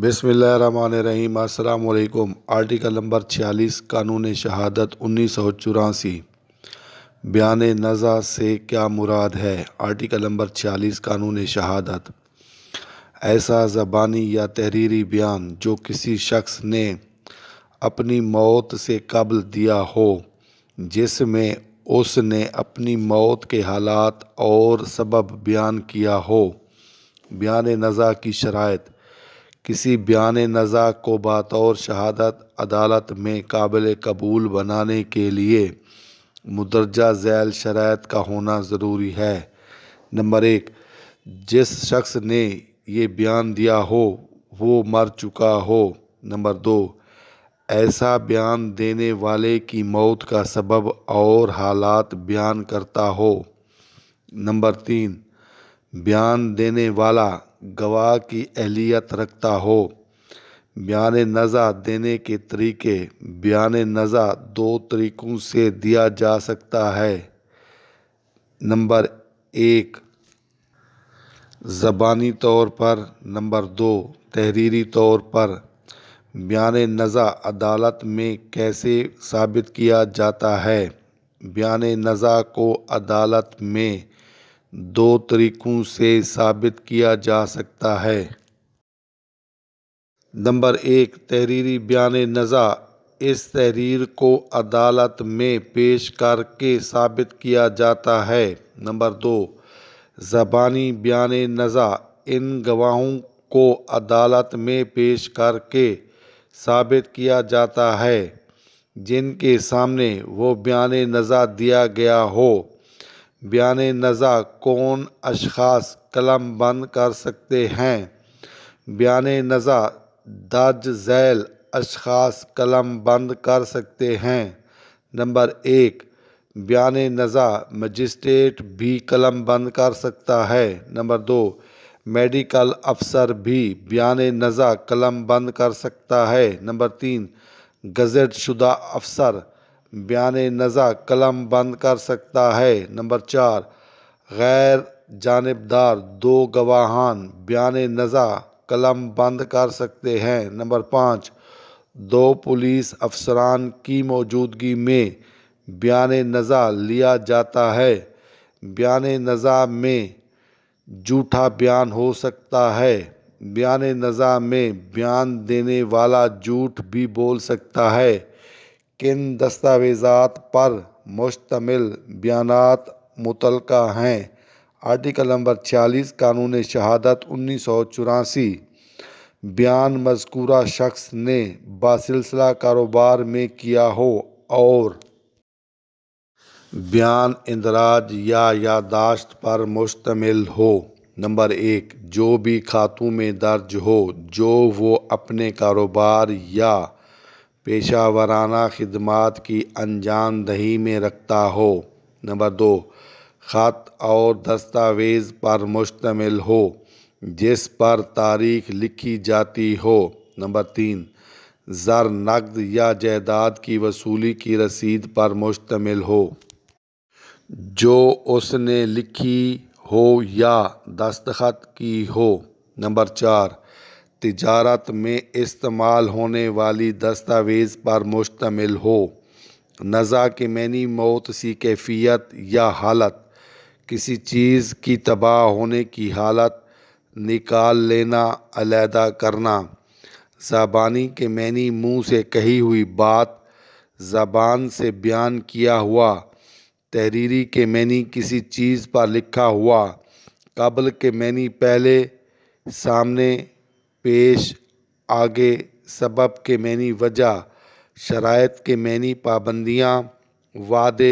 बिसमीम अल्लाम article number छियालीस कानून शहादत उन्नीस सौ चौरासी बयान नज़ा से क्या मुराद है आर्टिकल नंबर छियालीस कानून शहादत ऐसा ज़बानी या तहरीरी बयान जो किसी शख्स ने अपनी मौत से कबल दिया हो जिसमें उसने अपनी मौत के हालात और सबब बयान किया हो बयान नज़ा की शरात किसी बयान नज़ा को बतौर शहादत अदालत में काबिल कबूल बनाने के लिए मुदरजा झैल शरात का होना ज़रूरी है नंबर एक जिस शख्स ने ये बयान दिया हो वो मर चुका हो नंबर दो ऐसा बयान देने वाले की मौत का सबब और हालात बयान करता हो नंबर तीन बयान देने वाला गवाह की अहलियत रखता हो बयान नज़ा देने के तरीके बयान नज़ा दो तरीक़ों से दिया जा सकता है नंबर एक ज़बानी तौर पर नंबर दो तहरीरी तौर पर बयान नज़ा अदालत में कैसे साबित किया जाता है बयान नज़ा को अदालत में दो तरीक़ों से साबित किया जा सकता है नंबर एक तहरीरी बयान नज़ा इस तहरीर को अदालत में पेश करके साबित किया जाता है नंबर दो ज़बानी बयान नज़ा इन गवाहों को अदालत में पेश करके साबित किया जाता है जिनके सामने वो बयान नज़ा दिया गया हो बयान नज़ा कौन अशास कलम बंद कर सकते हैं बयान नज़ा दर्ज झैल अशास कलम बंद कर सकते हैं नंबर एक बयान नज़ा मजिस्ट्रेट भी कलम बंद कर सकता है नंबर दो मेडिकल अफसर भी बयान नज़ा कलम बंद कर सकता है नंबर तीन गज़ट शुदा अफसर बयान नज़ा कलम बंद कर सकता है नंबर चार गैर जानबदार दो गवाहान बयान नज़ा कलम बंद कर सकते हैं नंबर पाँच दो पुलिस अफसरान की मौजूदगी में बयान नज़ा लिया जाता है बयान नज़ा में झूठा बयान हो सकता है बयान नज़ा में बयान देने वाला झूठ भी बोल सकता है किन दस्तावेज़ात पर मुश्तमिल बयान मुतल हैं आर्टिकल नंबर छियालीस कानून शहादत उन्नीस सौ चौरासी बयान मजकूरा शख्स ने बासिलसिला कारोबार में किया हो और बयान इंदराज या यादाश्त पर मुश्तमिल हो नंबर एक जो भी खातों में दर्ज हो जो वो अपने कारोबार या पेशा वराना खिदमात की अनजान दही में रखता हो नंबर दो ख़त और दस्तावेज़ पर मुश्तमिल हो जिस पर तारीख लिखी जाती हो नंबर तीन ज़र नकद या जायदाद की वसूली की रसीद पर मुश्तमिल हो जो उसने लिखी हो या दस्तखत की हो नंबर चार तजारत में इस्तेमाल होने वाली दस्तावेज़ पर मुश्तमिल हो नज़ा के मैनी मौत सी कैफियत या हालत किसी चीज़ की तबाह होने की हालत निकाल लेना अलहदा करना ज़बानी के मैनी मुंह से कही हुई बात ज़बान से बयान किया हुआ तहरीरी के मैनी किसी चीज़ पर लिखा हुआ कबल के मैनी पहले सामने पेश आगे सबब के मैनी वजह शरात के मैनी पाबंदियाँ वादे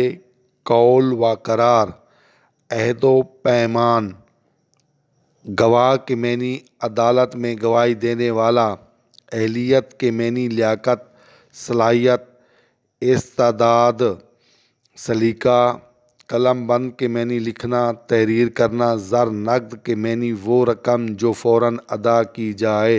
कौल व करार अहदो पैमान गवाह के मैनी अदालत में गवाही देने वाला अहलियत के मैनी लियाकत सलाहियत इस्तादाद सलीका कलम बंद के मैनी लिखना तहरीर करना ज़र नकद के मैनी वो रकम जो फ़ौर अदा की जाए